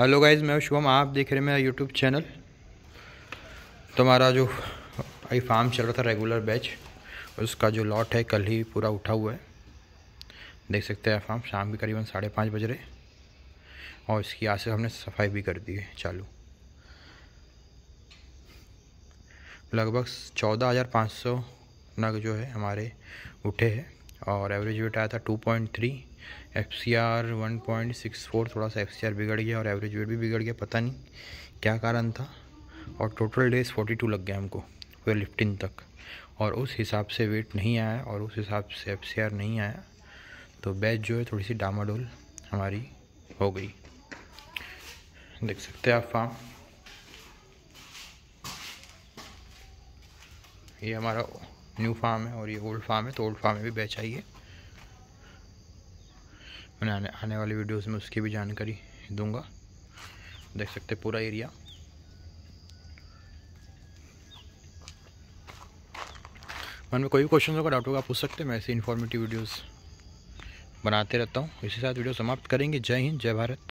hello guys मैं शुभम आप देख रहे हैं मेरा यूट्यूब चैनल तुम्हारा जो आई फार्म चल रहा था रेगुलर बैच उसका जो लॉट है कल ही पूरा उठा हुआ है देख सकते हैं फार्म शाम के करीबन साढ़े पाँच बज रहे और इसकी आज से हमने सफाई भी कर दी है चालू लगभग चौदह हज़ार पाँच सौ नग जो है हमारे उठे हैं और एवरेज वेट आया था 2.3 point three F C R one point six four थोड़ा सा एफ सी आर बिगड़ गया और एवरेज वेट भी बिगड़ गया पता नहीं क्या कारण था और टोटल डेज 42 लग गया हमको वेयर लिफ्टिंग तक और उस हिसाब से वेट नहीं आया और उस हिसाब से एफ सी आर नहीं आया तो बैच जो है थोड़ी सी डामाडोल हमारी हो गई देख सकते हैं आप फार्म ये हमारा न्यू फार्म है और ये ओल्ड फार्म है तो ओल्ड फार्म में भी बैच आई है मैंने आने आने वाली वीडियोस में उसकी भी जानकारी दूंगा देख सकते पूरा एरिया मन में कोई भी क्वेश्चन होगा डाउट होगा आप पूछ सकते हैं मैं ऐसी इन्फॉर्मेटिव वीडियोज़ बनाते रहता हूँ इसी साथ वीडियो समाप्त करेंगे जय हिंद जय भारत